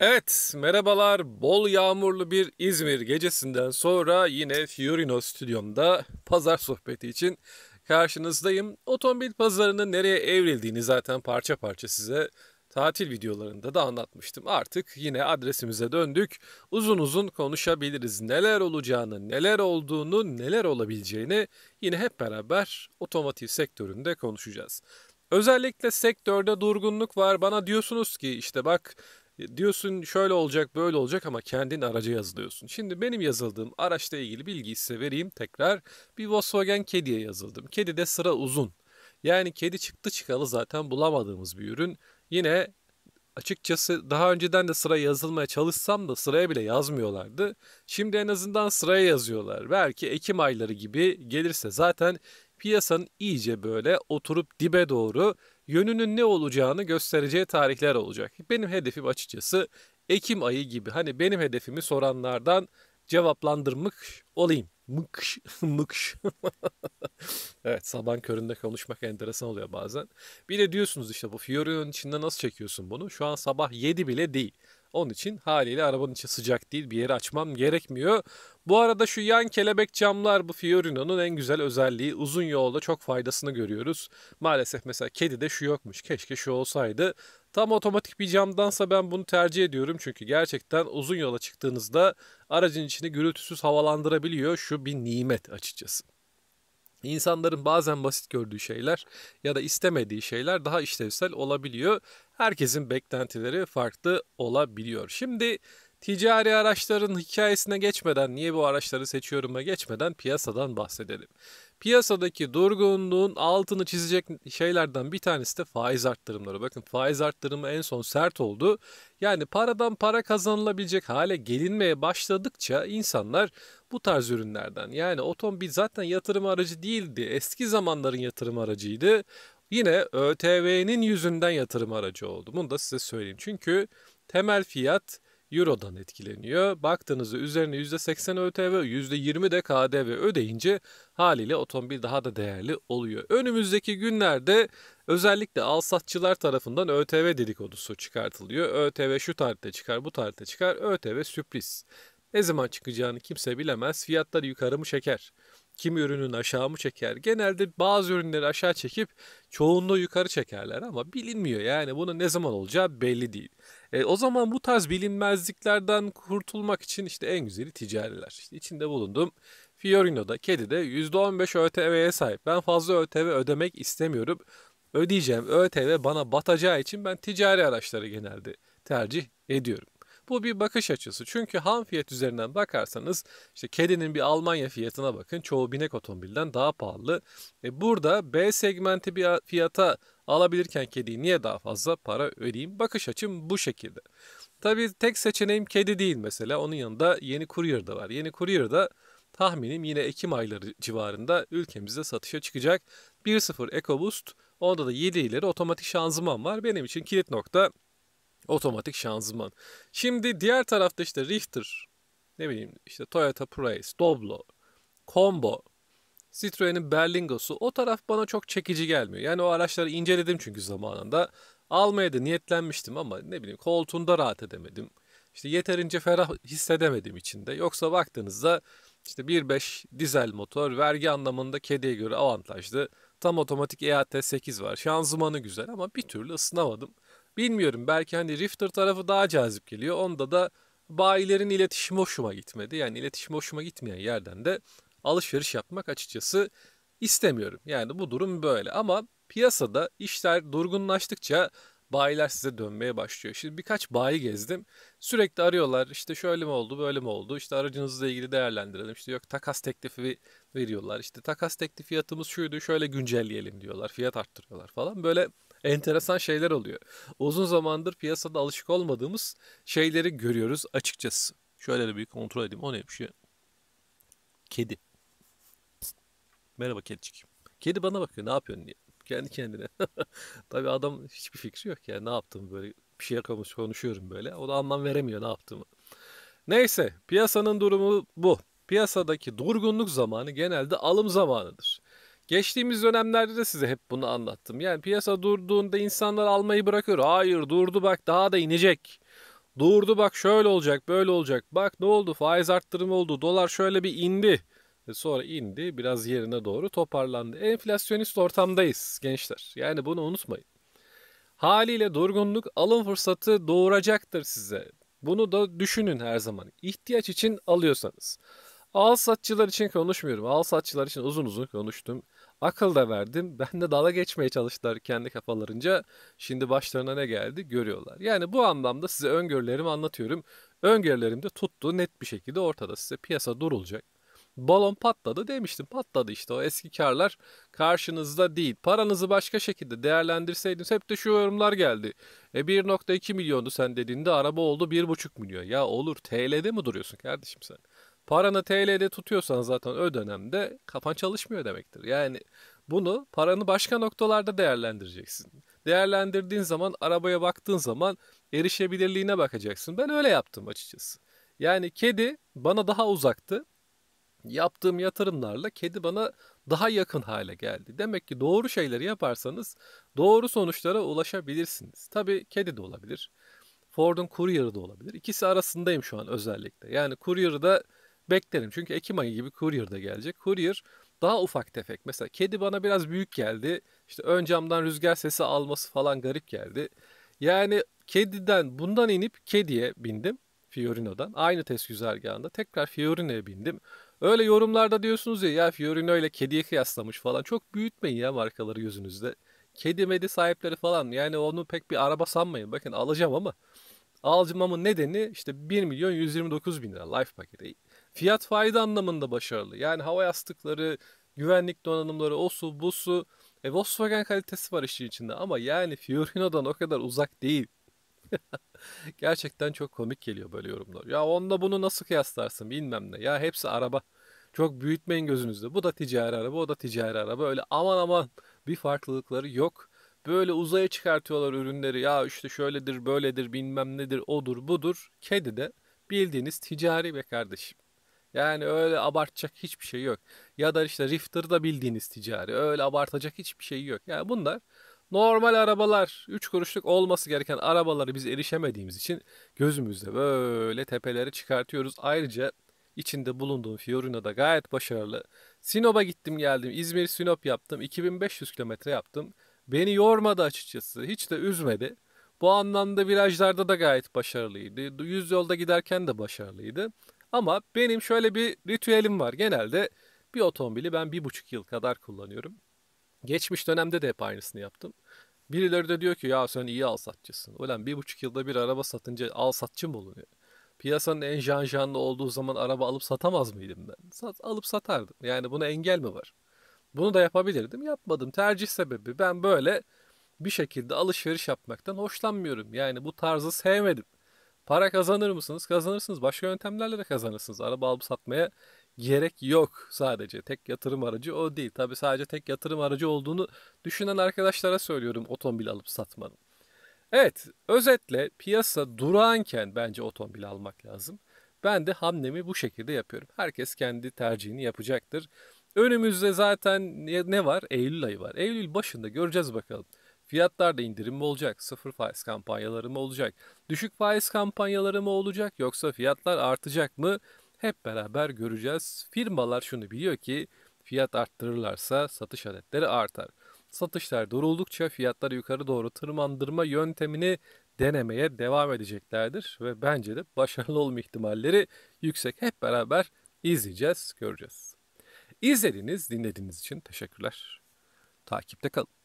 Evet, merhabalar. Bol yağmurlu bir İzmir gecesinden sonra yine Fiorino stüdyomda pazar sohbeti için karşınızdayım. Otomobil pazarının nereye evrildiğini zaten parça parça size tatil videolarında da anlatmıştım. Artık yine adresimize döndük. Uzun uzun konuşabiliriz. Neler olacağını, neler olduğunu, neler olabileceğini yine hep beraber otomotiv sektöründe konuşacağız. Özellikle sektörde durgunluk var. Bana diyorsunuz ki işte bak Diyorsun şöyle olacak böyle olacak ama kendin araca yazılıyorsun. Şimdi benim yazıldığım araçla ilgili bilgiyi size vereyim tekrar. Bir Volkswagen Kedi'ye yazıldım. Kedi de sıra uzun. Yani kedi çıktı çıkalı zaten bulamadığımız bir ürün. Yine açıkçası daha önceden de sıra yazılmaya çalışsam da sıraya bile yazmıyorlardı. Şimdi en azından sıraya yazıyorlar. Belki Ekim ayları gibi gelirse zaten piyasanın iyice böyle oturup dibe doğru yönünün ne olacağını göstereceği tarihler olacak. Benim hedefim açıkçası Ekim ayı gibi. Hani benim hedefimi soranlardan cevaplandırmış olayım. Mıkş, mıkş. evet sabah köründe konuşmak enteresan oluyor bazen. Bir de diyorsunuz işte bu Fiorino'nun içinde nasıl çekiyorsun bunu? Şu an sabah 7 bile değil. Onun için haliyle arabanın içi sıcak değil bir yeri açmam gerekmiyor. Bu arada şu yan kelebek camlar bu Fiorino'nun en güzel özelliği. Uzun yolda çok faydasını görüyoruz. Maalesef mesela kedi de şu yokmuş. Keşke şu olsaydı. Tam otomatik bir camdansa ben bunu tercih ediyorum. Çünkü gerçekten uzun yola çıktığınızda aracın içini gürültüsüz havalandırabiliyor. Şu bir nimet açıkçası. İnsanların bazen basit gördüğü şeyler ya da istemediği şeyler daha işlevsel olabiliyor herkesin beklentileri farklı olabiliyor. Şimdi ticari araçların hikayesine geçmeden, niye bu araçları seçiyorum'a geçmeden piyasadan bahsedelim. Piyasadaki durgunluğun altını çizecek şeylerden bir tanesi de faiz arttırımları. Bakın faiz arttırımı en son sert oldu. Yani paradan para kazanılabilecek hale gelinmeye başladıkça insanlar bu tarz ürünlerden yani otomobil zaten yatırım aracı değildi. Eski zamanların yatırım aracıydı yine ÖTV'nin yüzünden yatırım aracı oldu. Bunu da size söyleyeyim. Çünkü temel fiyat Euro'dan etkileniyor. Baktığınızda üzerine %80 ÖTV, %20 de KDV ödeyince haliyle otomobil daha da değerli oluyor. Önümüzdeki günlerde özellikle alsatçılar tarafından ÖTV dedikodusu çıkartılıyor. ÖTV şu tarihte çıkar, bu tarihte çıkar. ÖTV sürpriz. Ne zaman çıkacağını kimse bilemez. Fiyatlar yukarı mı çeker? Kimi ürünün aşağı mı çeker? Genelde bazı ürünleri aşağı çekip çoğunluğu yukarı çekerler ama bilinmiyor. Yani bunun ne zaman olacağı belli değil. E, o zaman bu tarz bilinmezliklerden kurtulmak için işte en güzeli ticariler. İşte içinde bulundum. Fiorino'da, Kedi'de %15 ÖTV'ye sahip. Ben fazla ÖTV ödemek istemiyorum. Ödeyeceğim ÖTV bana batacağı için ben ticari araçları genelde tercih ediyorum. Bu bir bakış açısı. Çünkü ham fiyat üzerinden bakarsanız işte kedinin bir Almanya fiyatına bakın. Çoğu binek otomobilden daha pahalı. E burada B segmenti bir fiyata alabilirken kediyi niye daha fazla para ödeyeyim? Bakış açım bu şekilde. Tabi tek seçeneğim kedi değil mesela. Onun yanında yeni courier da var. Yeni courier da tahminim yine Ekim ayları civarında ülkemizde satışa çıkacak. 1.0 EcoBoost. Onda da 7 ileri otomatik şanzıman var. Benim için kilit nokta Otomatik şanzıman. Şimdi diğer tarafta işte Richter, ne bileyim işte Toyota Prius, Doblo, Combo, Citroen'in Berlingo'su o taraf bana çok çekici gelmiyor. Yani o araçları inceledim çünkü zamanında. Almaya da niyetlenmiştim ama ne bileyim koltuğunda rahat edemedim. İşte yeterince ferah hissedemedim içinde. Yoksa baktığınızda işte 1.5 dizel motor vergi anlamında kediye göre avantajlı. Tam otomatik EAT 8 var. Şanzımanı güzel ama bir türlü ısınamadım. Bilmiyorum belki hani Rifter tarafı daha cazip geliyor. Onda da bayilerin iletişimi hoşuma gitmedi. Yani iletişim hoşuma gitmeyen yerden de alışveriş yapmak açıkçası istemiyorum. Yani bu durum böyle ama piyasada işler durgunlaştıkça bayiler size dönmeye başlıyor. Şimdi birkaç bayi gezdim. Sürekli arıyorlar işte şöyle mi oldu böyle mi oldu işte aracınızla ilgili değerlendirelim. İşte yok takas teklifi veriyorlar işte takas teklifi fiyatımız şuydu şöyle güncelleyelim diyorlar fiyat arttırıyorlar falan böyle enteresan şeyler oluyor. Uzun zamandır piyasada alışık olmadığımız şeyleri görüyoruz açıkçası. Şöyle de bir kontrol edeyim. O neymiş ya? Kedi. Merhaba kedicik. Kedi bana bakıyor ne yapıyorsun diye. Kendi kendine. Tabii adam hiçbir fikri yok yani ne yaptım böyle bir şeye konuşuyorum böyle. O da anlam veremiyor ne yaptığımı. Neyse piyasanın durumu bu. Piyasadaki durgunluk zamanı genelde alım zamanıdır. Geçtiğimiz dönemlerde de size hep bunu anlattım. Yani piyasa durduğunda insanlar almayı bırakıyor. Hayır durdu bak daha da inecek. Durdu bak şöyle olacak böyle olacak. Bak ne oldu faiz arttırımı oldu. Dolar şöyle bir indi. E sonra indi biraz yerine doğru toparlandı. Enflasyonist ortamdayız gençler. Yani bunu unutmayın. Haliyle durgunluk alım fırsatı doğuracaktır size. Bunu da düşünün her zaman. İhtiyaç için alıyorsanız. Al satçılar için konuşmuyorum. Al satçılar için uzun uzun konuştum. Akıl da verdim. Ben de dala geçmeye çalıştılar kendi kafalarınca. Şimdi başlarına ne geldi görüyorlar. Yani bu anlamda size öngörülerimi anlatıyorum. Öngörülerim de tuttu net bir şekilde ortada size piyasa durulacak. Balon patladı demiştim patladı işte o eski karlar karşınızda değil. Paranızı başka şekilde değerlendirseydiniz hep de şu yorumlar geldi. E 1.2 milyondu sen dediğinde araba oldu 1.5 milyon. Ya olur TL'de mi duruyorsun kardeşim sen? Paranı TL'de tutuyorsan zaten o dönemde kafan çalışmıyor demektir. Yani bunu paranı başka noktalarda değerlendireceksin. Değerlendirdiğin zaman arabaya baktığın zaman erişebilirliğine bakacaksın. Ben öyle yaptım açıkçası. Yani kedi bana daha uzaktı. Yaptığım yatırımlarla kedi bana daha yakın hale geldi. Demek ki doğru şeyleri yaparsanız doğru sonuçlara ulaşabilirsiniz. Tabii kedi de olabilir. Ford'un Courier'ı da olabilir. İkisi arasındayım şu an özellikle. Yani Courier'ı da beklerim. Çünkü Ekim ayı gibi courier da gelecek. Courier daha ufak tefek. Mesela kedi bana biraz büyük geldi. İşte ön camdan rüzgar sesi alması falan garip geldi. Yani kediden bundan inip kediye bindim. Fiorino'dan. Aynı test güzergahında. Tekrar Fiorino'ya bindim. Öyle yorumlarda diyorsunuz ya ya Fiorino ile kediye kıyaslamış falan. Çok büyütmeyin ya markaları gözünüzde. Kedi medi sahipleri falan. Yani onu pek bir araba sanmayın. Bakın alacağım ama alacağımın nedeni işte 1 milyon 129 bin lira life paketi fiyat fayda anlamında başarılı. Yani hava yastıkları, güvenlik donanımları, o su, bu su. E, Volkswagen kalitesi var işin içinde ama yani Fiorino'dan o kadar uzak değil. Gerçekten çok komik geliyor böyle yorumlar. Ya onda bunu nasıl kıyaslarsın bilmem ne. Ya hepsi araba. Çok büyütmeyin gözünüzde. Bu da ticari araba, o da ticari araba. Öyle aman aman bir farklılıkları yok. Böyle uzaya çıkartıyorlar ürünleri. Ya işte şöyledir, böyledir, bilmem nedir, odur, budur. Kedi de bildiğiniz ticari be kardeşim. Yani öyle abartacak hiçbir şey yok. Ya da işte da bildiğiniz ticari. Öyle abartacak hiçbir şey yok. Yani bunlar normal arabalar, 3 kuruşluk olması gereken arabaları biz erişemediğimiz için gözümüzde böyle tepeleri çıkartıyoruz. Ayrıca içinde bulunduğum da gayet başarılı. Sinop'a gittim geldim. İzmir Sinop yaptım. 2500 kilometre yaptım. Beni yormadı açıkçası. Hiç de üzmedi. Bu anlamda virajlarda da gayet başarılıydı. Yüz yolda giderken de başarılıydı. Ama benim şöyle bir ritüelim var. Genelde bir otomobili ben bir buçuk yıl kadar kullanıyorum. Geçmiş dönemde de hep aynısını yaptım. Birileri de diyor ki ya sen iyi al satçısın. Ulan bir buçuk yılda bir araba satınca al satçı mı olunuyor? Piyasanın en canlı olduğu zaman araba alıp satamaz mıydım ben? Sat, alıp satardım. Yani buna engel mi var? Bunu da yapabilirdim. Yapmadım. Tercih sebebi ben böyle bir şekilde alışveriş yapmaktan hoşlanmıyorum. Yani bu tarzı sevmedim. Para kazanır mısınız? Kazanırsınız. Başka yöntemlerle de kazanırsınız. Araba alıp satmaya gerek yok sadece. Tek yatırım aracı o değil. Tabi sadece tek yatırım aracı olduğunu düşünen arkadaşlara söylüyorum otomobil alıp satmanın. Evet, özetle piyasa durağanken bence otomobil almak lazım. Ben de hamlemi bu şekilde yapıyorum. Herkes kendi tercihini yapacaktır. Önümüzde zaten ne var? Eylül ayı var. Eylül başında göreceğiz bakalım. Fiyatlarda indirim mi olacak? Sıfır faiz kampanyaları mı olacak? Düşük faiz kampanyaları mı olacak? Yoksa fiyatlar artacak mı? Hep beraber göreceğiz. Firmalar şunu biliyor ki fiyat arttırırlarsa satış adetleri artar. Satışlar duruldukça fiyatları yukarı doğru tırmandırma yöntemini denemeye devam edeceklerdir ve bence de başarılı olma ihtimalleri yüksek. Hep beraber izleyeceğiz, göreceğiz. İzlediğiniz, dinlediğiniz için teşekkürler. Takipte kalın.